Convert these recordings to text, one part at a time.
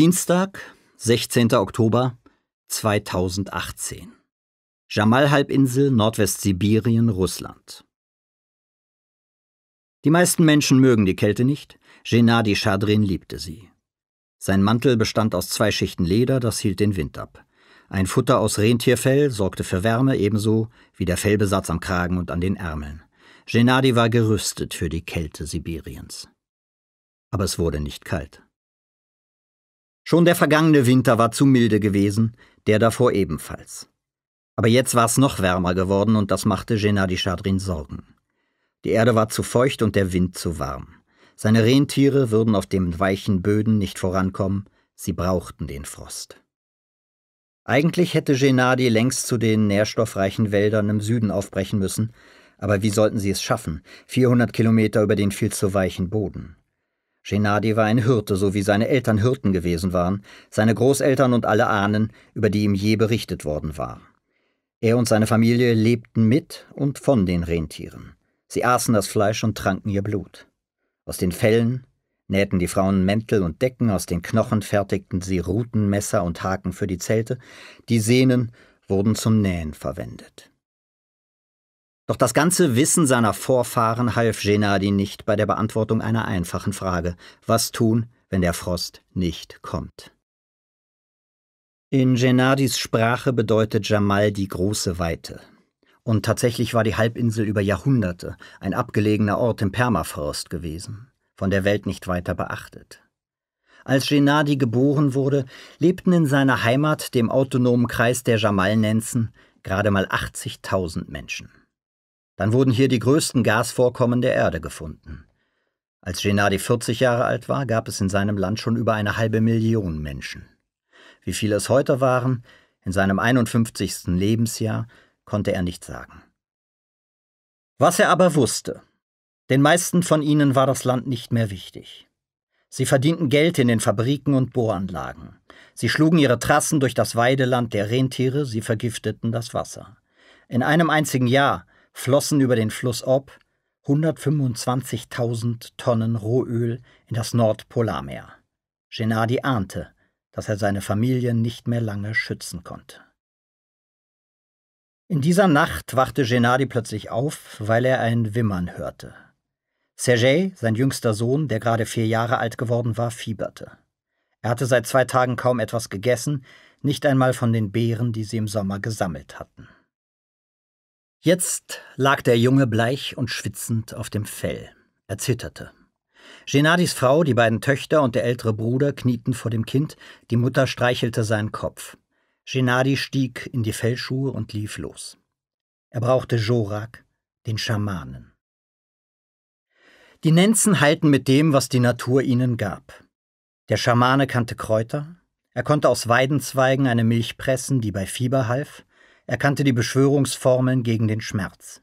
Dienstag, 16. Oktober 2018. Jamal-Halbinsel, Nordwestsibirien, Russland. Die meisten Menschen mögen die Kälte nicht. Genadi Schadrin liebte sie. Sein Mantel bestand aus zwei Schichten Leder, das hielt den Wind ab. Ein Futter aus Rentierfell sorgte für Wärme ebenso wie der Fellbesatz am Kragen und an den Ärmeln. Genadi war gerüstet für die Kälte Sibiriens. Aber es wurde nicht kalt. Schon der vergangene Winter war zu milde gewesen, der davor ebenfalls. Aber jetzt war es noch wärmer geworden und das machte Gennady Chadrin Sorgen. Die Erde war zu feucht und der Wind zu warm. Seine Rentiere würden auf den weichen Böden nicht vorankommen, sie brauchten den Frost. Eigentlich hätte Genadi längst zu den nährstoffreichen Wäldern im Süden aufbrechen müssen, aber wie sollten sie es schaffen, 400 Kilometer über den viel zu weichen Boden? Genadi war ein Hirte, so wie seine Eltern Hirten gewesen waren, seine Großeltern und alle Ahnen, über die ihm je berichtet worden war. Er und seine Familie lebten mit und von den Rentieren. Sie aßen das Fleisch und tranken ihr Blut. Aus den Fellen nähten die Frauen Mäntel und Decken, aus den Knochen fertigten sie Rutenmesser und Haken für die Zelte, die Sehnen wurden zum Nähen verwendet. Doch das ganze Wissen seiner Vorfahren half Genadi nicht bei der Beantwortung einer einfachen Frage. Was tun, wenn der Frost nicht kommt? In Genadis Sprache bedeutet Jamal die große Weite. Und tatsächlich war die Halbinsel über Jahrhunderte ein abgelegener Ort im Permafrost gewesen, von der Welt nicht weiter beachtet. Als Genadi geboren wurde, lebten in seiner Heimat, dem autonomen Kreis der Jamal-Nenzen, gerade mal 80.000 Menschen. Dann wurden hier die größten Gasvorkommen der Erde gefunden. Als Genardi 40 Jahre alt war, gab es in seinem Land schon über eine halbe Million Menschen. Wie viele es heute waren, in seinem 51. Lebensjahr, konnte er nicht sagen. Was er aber wusste, den meisten von ihnen war das Land nicht mehr wichtig. Sie verdienten Geld in den Fabriken und Bohranlagen. Sie schlugen ihre Trassen durch das Weideland der Rentiere, sie vergifteten das Wasser. In einem einzigen Jahr flossen über den Fluss Ob 125.000 Tonnen Rohöl in das Nordpolarmeer. Gennady ahnte, dass er seine Familie nicht mehr lange schützen konnte. In dieser Nacht wachte Gennady plötzlich auf, weil er ein Wimmern hörte. Sergei, sein jüngster Sohn, der gerade vier Jahre alt geworden war, fieberte. Er hatte seit zwei Tagen kaum etwas gegessen, nicht einmal von den Beeren, die sie im Sommer gesammelt hatten. Jetzt lag der Junge bleich und schwitzend auf dem Fell. Er zitterte. Genadis Frau, die beiden Töchter und der ältere Bruder knieten vor dem Kind, die Mutter streichelte seinen Kopf. Genadi stieg in die Fellschuhe und lief los. Er brauchte Jorak, den Schamanen. Die Nenzen heilten mit dem, was die Natur ihnen gab. Der Schamane kannte Kräuter, er konnte aus Weidenzweigen eine Milch pressen, die bei Fieber half, er kannte die Beschwörungsformeln gegen den Schmerz.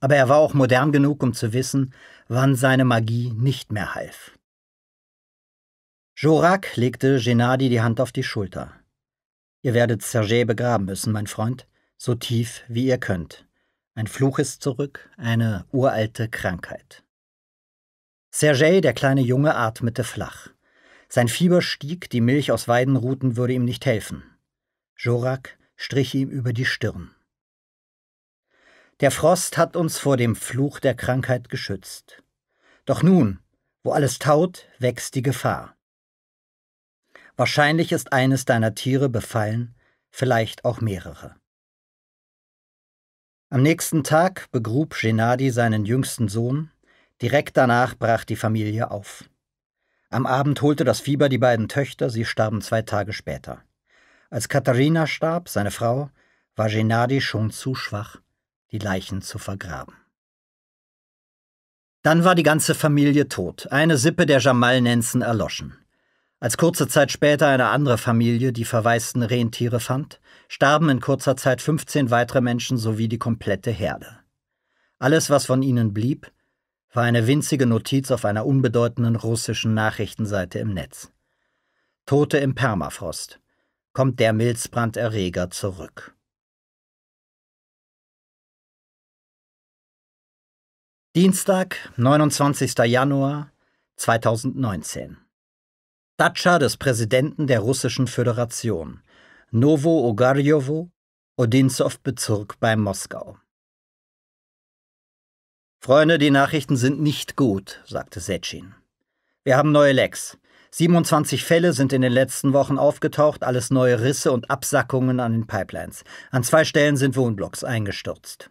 Aber er war auch modern genug, um zu wissen, wann seine Magie nicht mehr half. Jorak legte Genadi die Hand auf die Schulter. Ihr werdet Sergei begraben müssen, mein Freund, so tief wie ihr könnt. Ein Fluch ist zurück, eine uralte Krankheit. Sergei, der kleine Junge, atmete flach. Sein Fieber stieg, die Milch aus Weidenruten würde ihm nicht helfen. Jorak strich ihm über die Stirn. Der Frost hat uns vor dem Fluch der Krankheit geschützt. Doch nun, wo alles taut, wächst die Gefahr. Wahrscheinlich ist eines deiner Tiere befallen, vielleicht auch mehrere. Am nächsten Tag begrub Genadi seinen jüngsten Sohn, direkt danach brach die Familie auf. Am Abend holte das Fieber die beiden Töchter, sie starben zwei Tage später. Als Katharina starb, seine Frau, war Gennady schon zu schwach, die Leichen zu vergraben. Dann war die ganze Familie tot, eine Sippe der jamal Jamalnenzen erloschen. Als kurze Zeit später eine andere Familie die verwaisten Rentiere fand, starben in kurzer Zeit 15 weitere Menschen sowie die komplette Herde. Alles, was von ihnen blieb, war eine winzige Notiz auf einer unbedeutenden russischen Nachrichtenseite im Netz. Tote im Permafrost, kommt der Milzbranderreger zurück. Dienstag, 29. Januar 2019. Datscha des Präsidenten der Russischen Föderation, Novo Ogarjovo, Odinzow-Bezirk bei Moskau. Freunde, die Nachrichten sind nicht gut, sagte Setschin. Wir haben neue Lecks. 27 Fälle sind in den letzten Wochen aufgetaucht, alles neue Risse und Absackungen an den Pipelines. An zwei Stellen sind Wohnblocks eingestürzt.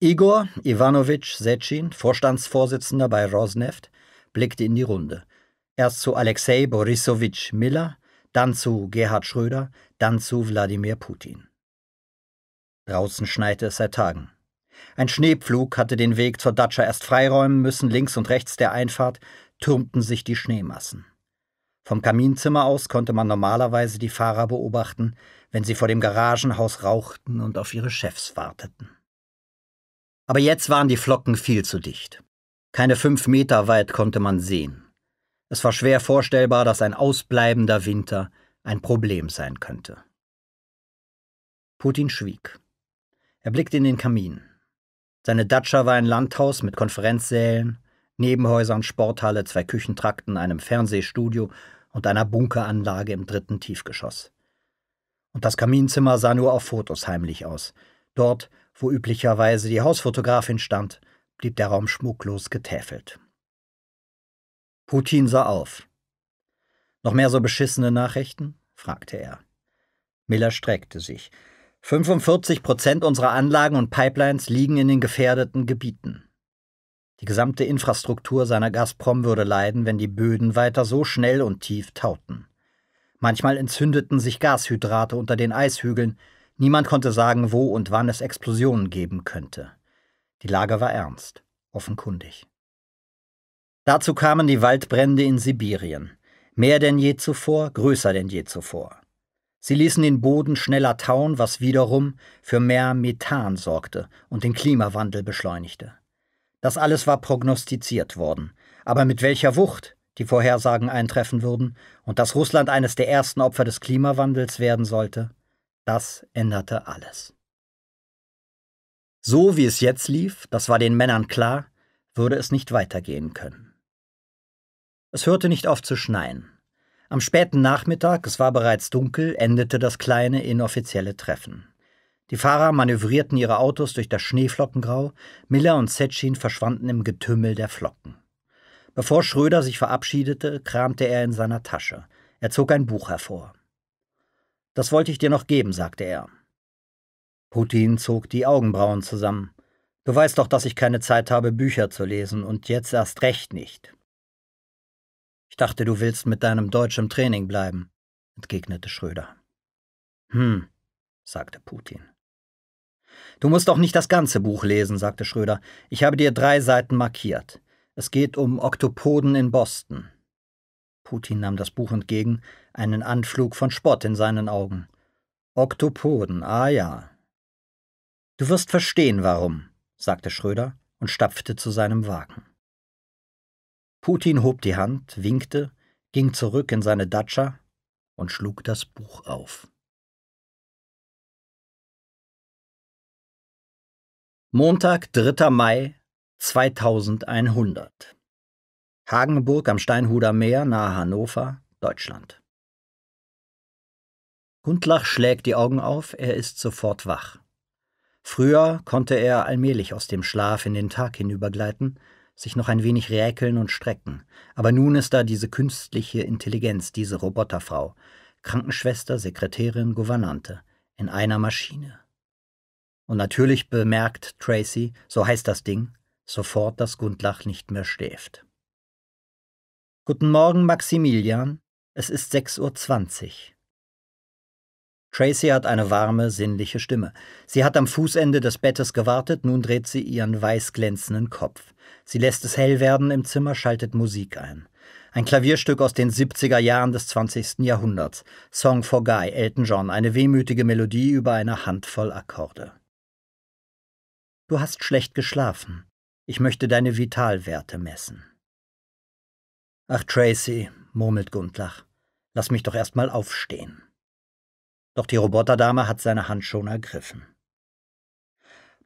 Igor Ivanovich Sechin, Vorstandsvorsitzender bei Rosneft, blickte in die Runde. Erst zu Alexei Borisowitsch Miller, dann zu Gerhard Schröder, dann zu Wladimir Putin. Draußen schneite es seit Tagen. Ein Schneepflug hatte den Weg zur Datscha erst freiräumen müssen, links und rechts der Einfahrt, türmten sich die Schneemassen. Vom Kaminzimmer aus konnte man normalerweise die Fahrer beobachten, wenn sie vor dem Garagenhaus rauchten und auf ihre Chefs warteten. Aber jetzt waren die Flocken viel zu dicht. Keine fünf Meter weit konnte man sehen. Es war schwer vorstellbar, dass ein ausbleibender Winter ein Problem sein könnte. Putin schwieg. Er blickte in den Kamin. Seine Datscha war ein Landhaus mit Konferenzsälen, Nebenhäusern, Sporthalle, zwei Küchentrakten, einem Fernsehstudio und einer Bunkeranlage im dritten Tiefgeschoss. Und das Kaminzimmer sah nur auf Fotos heimlich aus. Dort, wo üblicherweise die Hausfotografin stand, blieb der Raum schmucklos getäfelt. Putin sah auf. Noch mehr so beschissene Nachrichten? fragte er. Miller streckte sich. 45 Prozent unserer Anlagen und Pipelines liegen in den gefährdeten Gebieten. Die gesamte Infrastruktur seiner Gazprom würde leiden, wenn die Böden weiter so schnell und tief tauten. Manchmal entzündeten sich Gashydrate unter den Eishügeln, niemand konnte sagen, wo und wann es Explosionen geben könnte. Die Lage war ernst, offenkundig. Dazu kamen die Waldbrände in Sibirien, mehr denn je zuvor, größer denn je zuvor. Sie ließen den Boden schneller tauen, was wiederum für mehr Methan sorgte und den Klimawandel beschleunigte. Das alles war prognostiziert worden. Aber mit welcher Wucht die Vorhersagen eintreffen würden und dass Russland eines der ersten Opfer des Klimawandels werden sollte, das änderte alles. So wie es jetzt lief, das war den Männern klar, würde es nicht weitergehen können. Es hörte nicht auf zu schneien. Am späten Nachmittag, es war bereits dunkel, endete das kleine inoffizielle Treffen. Die Fahrer manövrierten ihre Autos durch das Schneeflockengrau, Miller und Setschin verschwanden im Getümmel der Flocken. Bevor Schröder sich verabschiedete, kramte er in seiner Tasche. Er zog ein Buch hervor. Das wollte ich dir noch geben, sagte er. Putin zog die Augenbrauen zusammen. Du weißt doch, dass ich keine Zeit habe, Bücher zu lesen, und jetzt erst recht nicht. Ich dachte, du willst mit deinem deutschen Training bleiben, entgegnete Schröder. Hm, sagte Putin. Du musst doch nicht das ganze Buch lesen, sagte Schröder. Ich habe dir drei Seiten markiert. Es geht um Oktopoden in Boston. Putin nahm das Buch entgegen, einen Anflug von Spott in seinen Augen. Oktopoden, ah ja. Du wirst verstehen, warum, sagte Schröder und stapfte zu seinem Wagen. Putin hob die Hand, winkte, ging zurück in seine Datscha und schlug das Buch auf. Montag, 3. Mai 2100. Hagenburg am Steinhuder Meer nahe Hannover, Deutschland. Gundlach schlägt die Augen auf, er ist sofort wach. Früher konnte er allmählich aus dem Schlaf in den Tag hinübergleiten, sich noch ein wenig räkeln und strecken, aber nun ist da diese künstliche Intelligenz, diese Roboterfrau, Krankenschwester, Sekretärin, Gouvernante, in einer Maschine. Und natürlich bemerkt Tracy, so heißt das Ding, sofort, dass Gundlach nicht mehr schläft. Guten Morgen, Maximilian. Es ist 6.20 Uhr. Tracy hat eine warme, sinnliche Stimme. Sie hat am Fußende des Bettes gewartet, nun dreht sie ihren weißglänzenden Kopf. Sie lässt es hell werden im Zimmer, schaltet Musik ein. Ein Klavierstück aus den 70er Jahren des 20. Jahrhunderts. Song for Guy, Elton John, eine wehmütige Melodie über eine Handvoll Akkorde. Du hast schlecht geschlafen. Ich möchte deine Vitalwerte messen. Ach, Tracy, murmelt Gundlach, lass mich doch erst mal aufstehen. Doch die Roboterdame hat seine Hand schon ergriffen.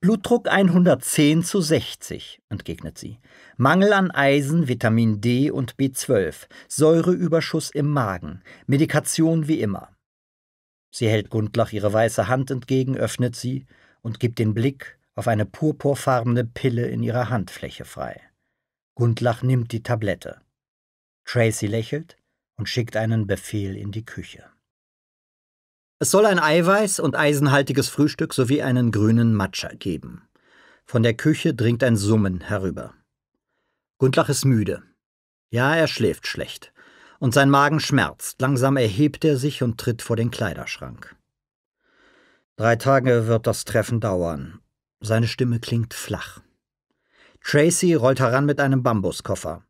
Blutdruck 110 zu 60, entgegnet sie. Mangel an Eisen, Vitamin D und B12, Säureüberschuss im Magen, Medikation wie immer. Sie hält Gundlach ihre weiße Hand entgegen, öffnet sie und gibt den Blick auf eine purpurfarbene Pille in ihrer Handfläche frei. Gundlach nimmt die Tablette. Tracy lächelt und schickt einen Befehl in die Küche. Es soll ein Eiweiß und eisenhaltiges Frühstück sowie einen grünen Matcha geben. Von der Küche dringt ein Summen herüber. Gundlach ist müde. Ja, er schläft schlecht. Und sein Magen schmerzt. Langsam erhebt er sich und tritt vor den Kleiderschrank. Drei Tage wird das Treffen dauern. Seine Stimme klingt flach. Tracy rollt heran mit einem Bambuskoffer.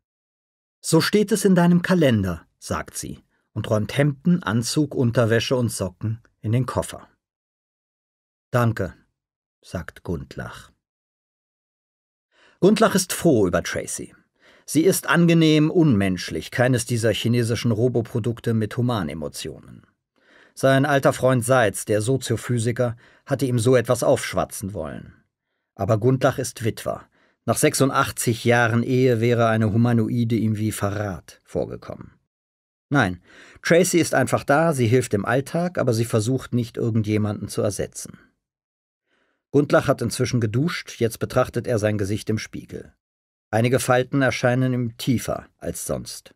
So steht es in deinem Kalender, sagt sie und räumt Hemden, Anzug, Unterwäsche und Socken in den Koffer. Danke, sagt Gundlach. Gundlach ist froh über Tracy. Sie ist angenehm unmenschlich, keines dieser chinesischen Roboprodukte mit Humanemotionen. Sein alter Freund Seitz, der Soziophysiker, hatte ihm so etwas aufschwatzen wollen. Aber Gundlach ist Witwer. Nach 86 Jahren Ehe wäre eine Humanoide ihm wie Verrat vorgekommen. Nein, Tracy ist einfach da, sie hilft im Alltag, aber sie versucht nicht irgendjemanden zu ersetzen. Gundlach hat inzwischen geduscht, jetzt betrachtet er sein Gesicht im Spiegel. Einige Falten erscheinen ihm tiefer als sonst.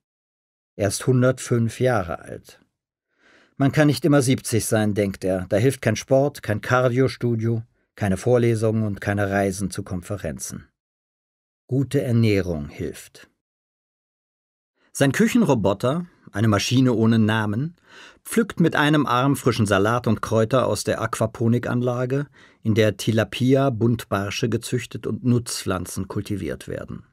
Er ist 105 Jahre alt. Man kann nicht immer 70 sein, denkt er. Da hilft kein Sport, kein Cardiostudio keine Vorlesungen und keine Reisen zu Konferenzen. Gute Ernährung hilft. Sein Küchenroboter, eine Maschine ohne Namen, pflückt mit einem Arm frischen Salat und Kräuter aus der Aquaponikanlage, in der Tilapia, Buntbarsche gezüchtet und Nutzpflanzen kultiviert werden.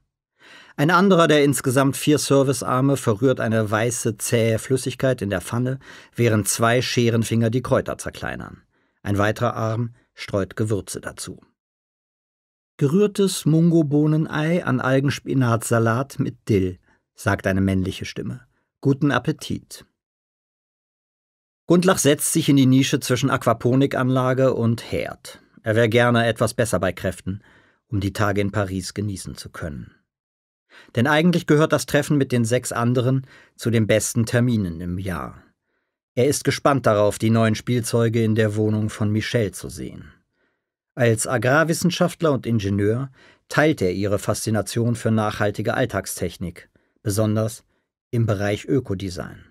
Ein anderer der insgesamt vier Servicearme verrührt eine weiße, zähe Flüssigkeit in der Pfanne, während zwei Scherenfinger die Kräuter zerkleinern. Ein weiterer Arm streut Gewürze dazu. Gerührtes Mungobohnenei an Algenspinatsalat mit Dill, sagt eine männliche Stimme. Guten Appetit. Gundlach setzt sich in die Nische zwischen Aquaponikanlage und Herd. Er wäre gerne etwas besser bei Kräften, um die Tage in Paris genießen zu können. Denn eigentlich gehört das Treffen mit den sechs anderen zu den besten Terminen im Jahr. Er ist gespannt darauf, die neuen Spielzeuge in der Wohnung von Michelle zu sehen. Als Agrarwissenschaftler und Ingenieur teilt er ihre Faszination für nachhaltige Alltagstechnik, besonders im Bereich Ökodesign.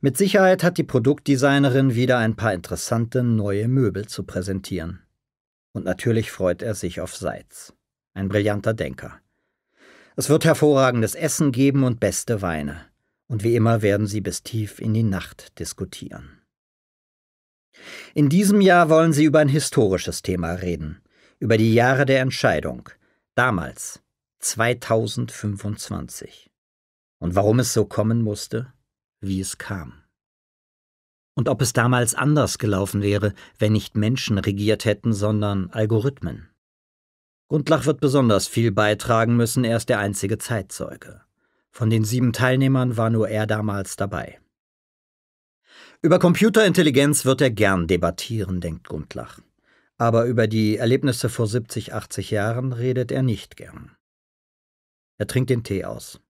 Mit Sicherheit hat die Produktdesignerin wieder ein paar interessante neue Möbel zu präsentieren. Und natürlich freut er sich auf Seitz. Ein brillanter Denker. Es wird hervorragendes Essen geben und beste Weine und wie immer werden sie bis tief in die Nacht diskutieren. In diesem Jahr wollen sie über ein historisches Thema reden, über die Jahre der Entscheidung, damals 2025, und warum es so kommen musste, wie es kam. Und ob es damals anders gelaufen wäre, wenn nicht Menschen regiert hätten, sondern Algorithmen. Grundlach wird besonders viel beitragen müssen, er ist der einzige Zeitzeuge. Von den sieben Teilnehmern war nur er damals dabei. Über Computerintelligenz wird er gern debattieren, denkt Gundlach. Aber über die Erlebnisse vor 70, 80 Jahren redet er nicht gern. Er trinkt den Tee aus.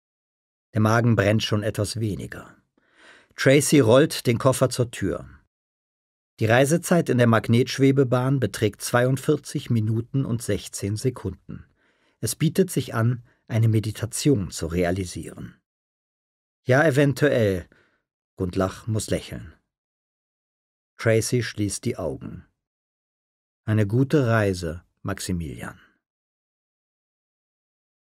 Der Magen brennt schon etwas weniger. Tracy rollt den Koffer zur Tür. Die Reisezeit in der Magnetschwebebahn beträgt 42 Minuten und 16 Sekunden. Es bietet sich an, eine Meditation zu realisieren. Ja, eventuell. Gundlach muss lächeln. Tracy schließt die Augen. Eine gute Reise, Maximilian.